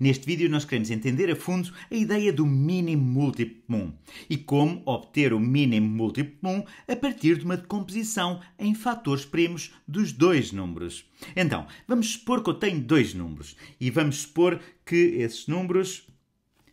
Neste vídeo nós queremos entender a fundo a ideia do mínimo múltiplo comum e como obter o mínimo múltiplo comum a partir de uma decomposição em fatores primos dos dois números. Então, vamos supor que eu tenho dois números e vamos supor que esses números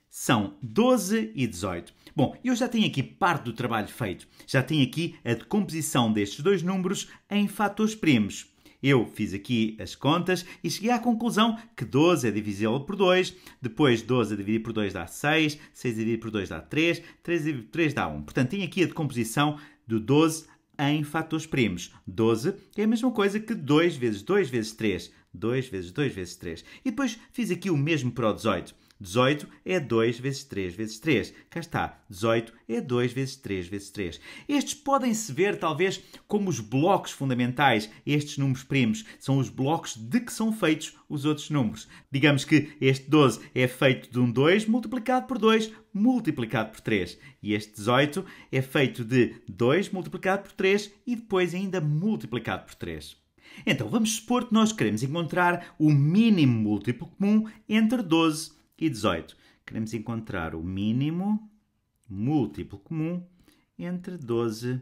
são 12 e 18. Bom, eu já tenho aqui parte do trabalho feito. Já tenho aqui a decomposição destes dois números em fatores primos. Eu fiz aqui as contas e cheguei à conclusão que 12 é divisível por 2, depois 12 a dividir por 2 dá 6, 6 dividido por 2 dá 3, 3 é dividido por 3 dá 1. É Portanto, tenho aqui a decomposição do 12 em fatores primos. 12 é a mesma coisa que 2 vezes 2 vezes 3. 2 vezes 2 vezes 3. E depois fiz aqui o mesmo para o 18. 18 é 2 vezes 3 vezes 3. Cá está. 18 é 2 vezes 3 vezes 3. Estes podem-se ver, talvez, como os blocos fundamentais. Estes números primos são os blocos de que são feitos os outros números. Digamos que este 12 é feito de um 2 multiplicado por 2 multiplicado por 3. E este 18 é feito de 2 multiplicado por 3 e depois ainda multiplicado por 3. Então vamos supor que nós queremos encontrar o mínimo múltiplo comum entre 12 e 18. Queremos encontrar o mínimo múltiplo comum entre 12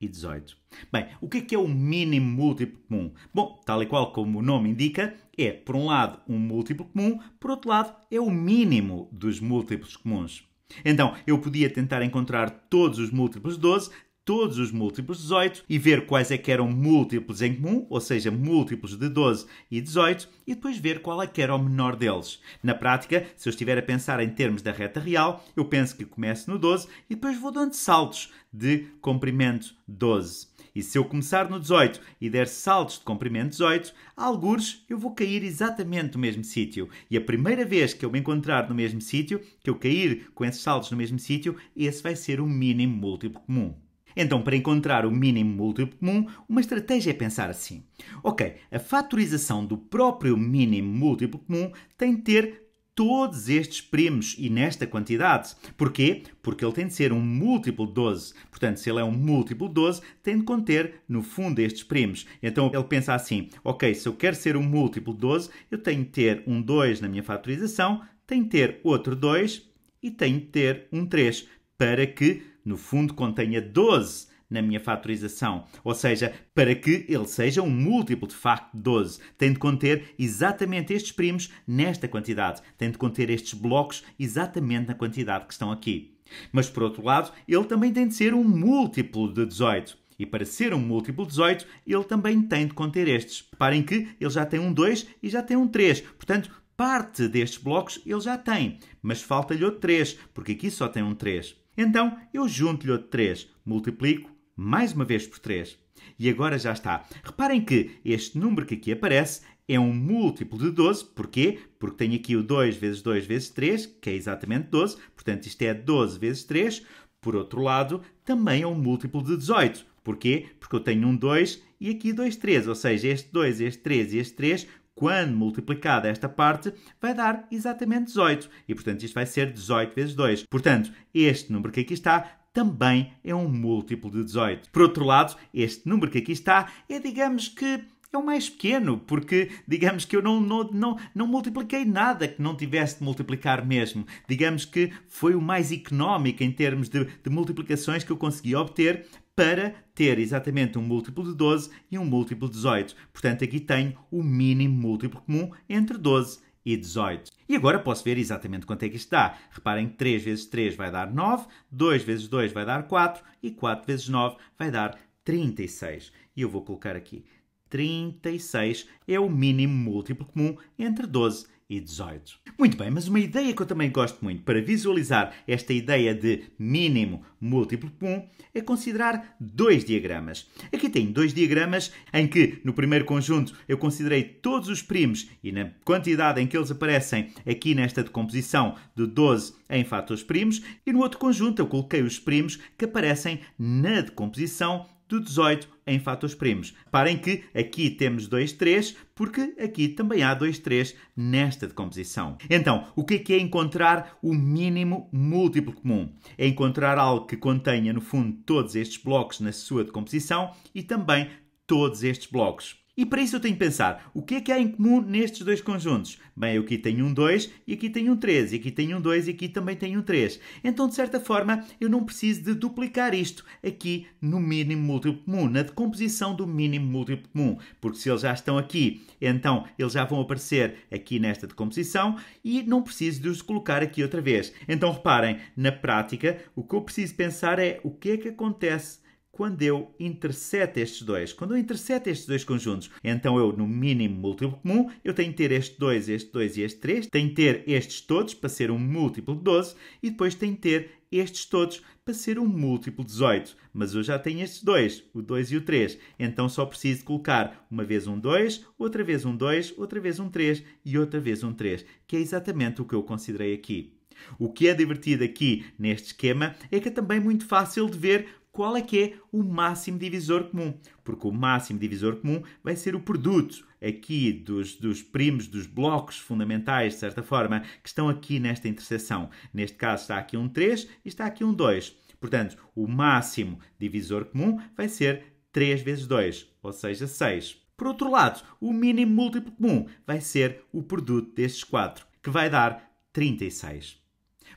e 18. Bem, o que é, que é o mínimo múltiplo comum? Bom, tal e qual como o nome indica, é, por um lado, um múltiplo comum, por outro lado, é o mínimo dos múltiplos comuns. Então, eu podia tentar encontrar todos os múltiplos de 12 todos os múltiplos 18 e ver quais é que eram múltiplos em comum, ou seja, múltiplos de 12 e 18, e depois ver qual é que era o menor deles. Na prática, se eu estiver a pensar em termos da reta real, eu penso que começo no 12 e depois vou dando saltos de comprimento 12. E se eu começar no 18 e der saltos de comprimento 18, algures eu vou cair exatamente no mesmo sítio. E a primeira vez que eu me encontrar no mesmo sítio, que eu cair com esses saltos no mesmo sítio, esse vai ser o mínimo múltiplo comum. Então, para encontrar o mínimo múltiplo comum, uma estratégia é pensar assim: ok, a fatorização do próprio mínimo múltiplo comum tem de ter todos estes primos e nesta quantidade. Porquê? Porque ele tem de ser um múltiplo de 12. Portanto, se ele é um múltiplo de 12, tem de conter, no fundo, estes primos. Então ele pensa assim: ok, se eu quero ser um múltiplo de 12, eu tenho de ter um 2 na minha fatorização, tenho de ter outro 2 e tenho de ter um 3, para que no fundo, contenha 12 na minha faturização. Ou seja, para que ele seja um múltiplo de facto de 12, tem de conter exatamente estes primos nesta quantidade, tem de conter estes blocos exatamente na quantidade que estão aqui. Mas por outro lado, ele também tem de ser um múltiplo de 18. E para ser um múltiplo de 18, ele também tem de conter estes. Reparem que ele já tem um 2 e já tem um 3. Portanto, parte destes blocos ele já tem, mas falta-lhe outro 3, porque aqui só tem um 3. Então eu junto-lhe outro 3, multiplico mais uma vez por 3. E agora já está. Reparem que este número que aqui aparece é um múltiplo de 12. Porquê? Porque tenho aqui o 2 vezes 2 vezes 3, que é exatamente 12. Portanto, isto é 12 vezes 3. Por outro lado, também é um múltiplo de 18. Porquê? Porque eu tenho um 2 e aqui 2, 3. Ou seja, este 2, este 3 e este 3 quando multiplicada esta parte, vai dar exatamente 18. E, portanto, isto vai ser 18 vezes 2. Portanto, este número que aqui está também é um múltiplo de 18. Por outro lado, este número que aqui está é, digamos que, é o mais pequeno, porque digamos que eu não, não, não, não multipliquei nada que não tivesse de multiplicar mesmo. Digamos que foi o mais económico em termos de, de multiplicações que eu consegui obter para ter exatamente um múltiplo de 12 e um múltiplo de 18. Portanto, aqui tenho o mínimo múltiplo comum entre 12 e 18. E agora posso ver exatamente quanto é que isto dá. Reparem que 3 vezes 3 vai dar 9, 2 vezes 2 vai dar 4 e 4 vezes 9 vai dar 36. E eu vou colocar aqui 36 é o mínimo múltiplo comum entre 12 e e 18. Muito bem, mas uma ideia que eu também gosto muito para visualizar esta ideia de mínimo múltiplo comum é considerar dois diagramas. Aqui tem dois diagramas em que no primeiro conjunto eu considerei todos os primos e na quantidade em que eles aparecem aqui nesta decomposição de 12 em fatores primos e no outro conjunto eu coloquei os primos que aparecem na decomposição do 18 em fatores primos. Parem que aqui temos 2, 3, porque aqui também há 2, 3 nesta decomposição. Então, o que é, que é encontrar o mínimo múltiplo comum? É encontrar algo que contenha, no fundo, todos estes blocos na sua decomposição e também todos estes blocos. E para isso eu tenho que pensar, o que é que há em comum nestes dois conjuntos? Bem, eu aqui tenho um 2 e aqui tenho um 3, e aqui tenho um 2 e aqui também tenho um 3. Então, de certa forma, eu não preciso de duplicar isto aqui no mínimo múltiplo comum, na decomposição do mínimo múltiplo comum, porque se eles já estão aqui, então eles já vão aparecer aqui nesta decomposição e não preciso de os colocar aqui outra vez. Então, reparem, na prática, o que eu preciso pensar é o que é que acontece quando eu interseto estes dois, quando eu interseto estes dois conjuntos, então eu, no mínimo múltiplo comum, eu tenho que ter este 2, este 2 e este 3, tenho que ter estes todos para ser um múltiplo de 12 e depois tenho que ter estes todos para ser um múltiplo de 18. Mas eu já tenho estes dois, o 2 e o 3. Então só preciso colocar uma vez um 2, outra vez um 2, outra vez um 3 e outra vez um 3, que é exatamente o que eu considerei aqui. O que é divertido aqui neste esquema é que é também muito fácil de ver qual é que é o máximo divisor comum, porque o máximo divisor comum vai ser o produto aqui dos, dos primos, dos blocos fundamentais, de certa forma, que estão aqui nesta interseção. Neste caso está aqui um 3 e está aqui um 2. Portanto, o máximo divisor comum vai ser 3 vezes 2, ou seja, 6. Por outro lado, o mínimo múltiplo comum vai ser o produto destes quatro, que vai dar 36.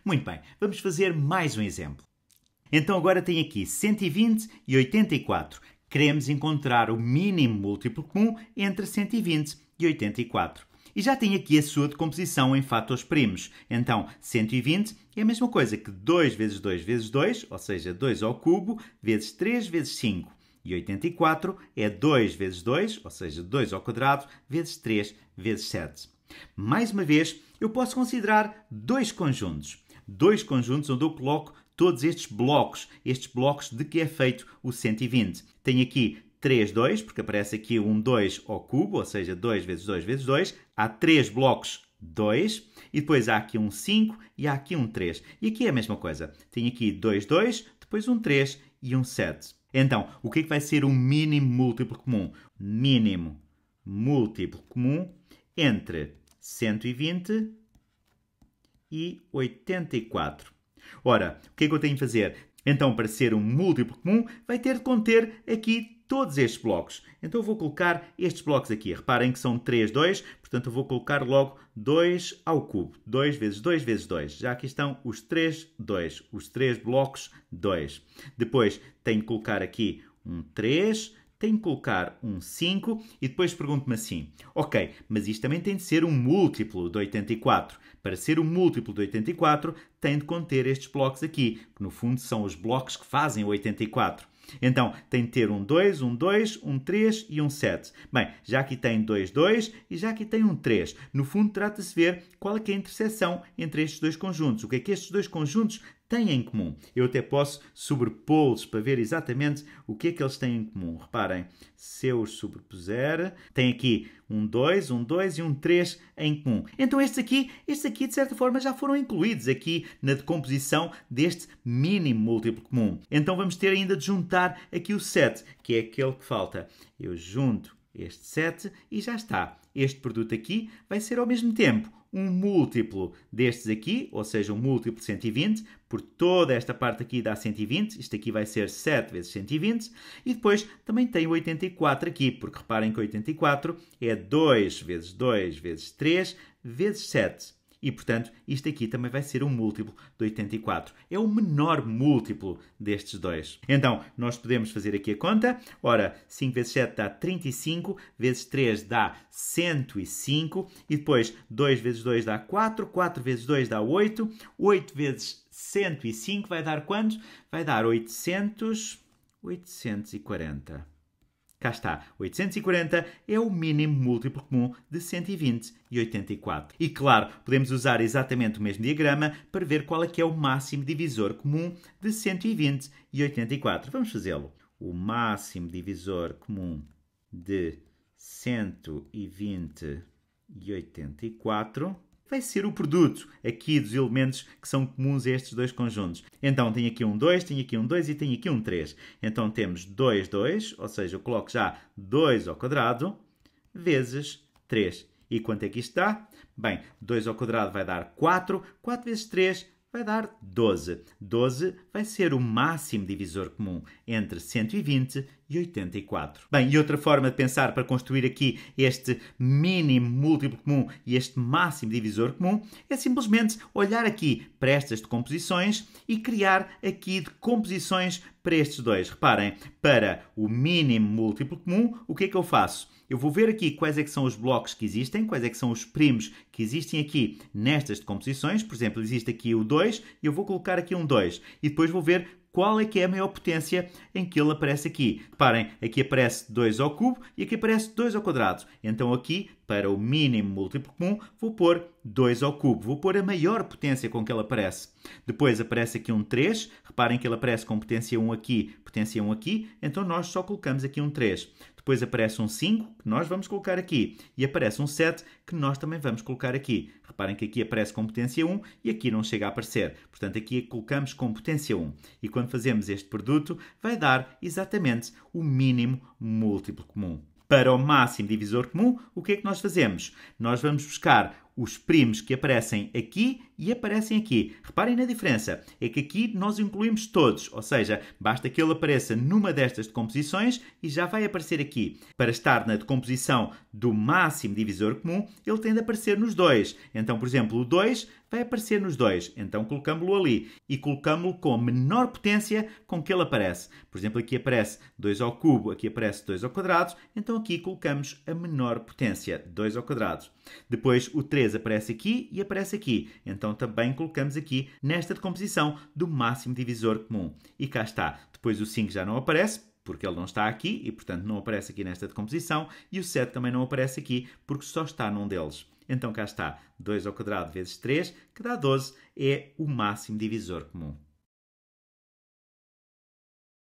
Muito bem, vamos fazer mais um exemplo. Então agora tem aqui 120 e 84. Queremos encontrar o mínimo múltiplo comum entre 120 e 84. E já tem aqui a sua decomposição em fatores primos. Então, 120 é a mesma coisa que 2 vezes 2 vezes 2, ou seja, 2 ao cubo, vezes 3 vezes 5. E 84 é 2 vezes 2, ou seja, 2 ao quadrado, vezes 3 vezes 7. Mais uma vez, eu posso considerar dois conjuntos. Dois conjuntos onde eu coloco todos estes blocos, estes blocos de que é feito o 120. Tem aqui 3, 2, porque aparece aqui um 2 ao cubo, ou seja, 2 vezes 2 vezes 2. Há 3 blocos 2, e depois há aqui um 5 e há aqui um 3. E aqui é a mesma coisa. Tem aqui 2, 2, depois um 3 e um 7. Então, o que é que vai ser o mínimo múltiplo comum? Mínimo múltiplo comum entre 120 e 84. Ora, o que é que eu tenho de fazer? Então, para ser um múltiplo comum, vai ter de conter aqui todos estes blocos. Então, eu vou colocar estes blocos aqui. Reparem que são 3, 2, portanto, eu vou colocar logo 2 ao cubo. 2 vezes 2 vezes 2. Já aqui estão os 3, 2. Os 3 blocos, 2. Depois, tenho de colocar aqui um 3, tenho que colocar um 5 e depois pergunto-me assim: ok, mas isto também tem de ser um múltiplo de 84. Para ser um múltiplo de 84, tem de conter estes blocos aqui, que no fundo são os blocos que fazem o 84. Então, tem de ter um 2, um 2, um 3 e um 7. Bem, já aqui tem 2, 2 e já aqui tem um 3. No fundo, trata-se de ver qual é, é a interseção entre estes dois conjuntos. O que é que estes dois conjuntos têm em comum. Eu até posso sobrepô-los para ver exatamente o que é que eles têm em comum. Reparem, se eu os sobrepuser, tem aqui um 2, um 2 e um 3 em comum. Então estes aqui, estes aqui de certa forma já foram incluídos aqui na decomposição deste mínimo múltiplo comum. Então vamos ter ainda de juntar aqui o 7, que é aquele que falta. Eu junto este 7 e já está. Este produto aqui vai ser ao mesmo tempo um múltiplo destes aqui, ou seja, um múltiplo de 120, por toda esta parte aqui dá 120, isto aqui vai ser 7 vezes 120, e depois também tem 84 aqui, porque reparem que 84 é 2 vezes 2 vezes 3 vezes 7. E, portanto, isto aqui também vai ser um múltiplo de 84. É o menor múltiplo destes dois. Então, nós podemos fazer aqui a conta. Ora, 5 vezes 7 dá 35, vezes 3 dá 105, e depois 2 vezes 2 dá 4, 4 vezes 2 dá 8, 8 vezes 105 vai dar quantos? Vai dar 800, 840. Cá está, 840 é o mínimo múltiplo comum de 120 e 84. E claro, podemos usar exatamente o mesmo diagrama para ver qual é que é o máximo divisor comum de 120 e 84. Vamos fazê-lo. O máximo divisor comum de 120 e 84 vai ser o produto aqui dos elementos que são comuns a estes dois conjuntos. Então tenho aqui um 2, tenho aqui um 2 e tenho aqui um 3. Então temos 2, 2, ou seja, eu coloco já 2 ao quadrado vezes 3. E quanto é que isto dá? Bem, 2 ao quadrado vai dar 4, 4 vezes 3 vai dar 12. 12 vai ser o máximo divisor comum entre 120 84. Bem, e outra forma de pensar para construir aqui este mínimo múltiplo comum e este máximo divisor comum é simplesmente olhar aqui para estas decomposições e criar aqui decomposições para estes dois. Reparem, para o mínimo múltiplo comum, o que é que eu faço? Eu vou ver aqui quais é que são os blocos que existem, quais é que são os primos que existem aqui nestas decomposições. Por exemplo, existe aqui o 2 e eu vou colocar aqui um 2. E depois vou ver qual é que é a maior potência em que ele aparece aqui. Reparem, aqui aparece 2 ao cubo e aqui aparece 2 ao quadrado. Então aqui, para o mínimo múltiplo comum, vou pôr 2 ao cubo. Vou pôr a maior potência com que ele aparece. Depois aparece aqui um 3. Reparem que ele aparece com potência 1 aqui, potência 1 aqui. Então nós só colocamos aqui um 3. Depois aparece um 5, que nós vamos colocar aqui, e aparece um 7, que nós também vamos colocar aqui. Reparem que aqui aparece competência 1 e aqui não chega a aparecer. Portanto, aqui colocamos competência 1. E quando fazemos este produto, vai dar exatamente o mínimo múltiplo comum. Para o máximo divisor comum, o que é que nós fazemos? Nós vamos buscar os primos que aparecem aqui e aparecem aqui. Reparem na diferença, é que aqui nós incluímos todos, ou seja, basta que ele apareça numa destas decomposições e já vai aparecer aqui. Para estar na decomposição do máximo divisor comum, ele tem de aparecer nos dois. Então, por exemplo, o 2 vai aparecer nos dois, então colocamos-lo ali e colocamos-lo com a menor potência com que ele aparece. Por exemplo, aqui aparece 2 ao cubo, aqui aparece 2 ao quadrado, então aqui colocamos a menor potência, 2 ao quadrado. Depois o 3 aparece aqui e aparece aqui, então então também colocamos aqui nesta decomposição do máximo divisor comum. E cá está. Depois o 5 já não aparece, porque ele não está aqui e, portanto, não aparece aqui nesta decomposição, e o 7 também não aparece aqui, porque só está num deles. Então cá está, 2 ao quadrado vezes 3, que dá 12, é o máximo divisor comum.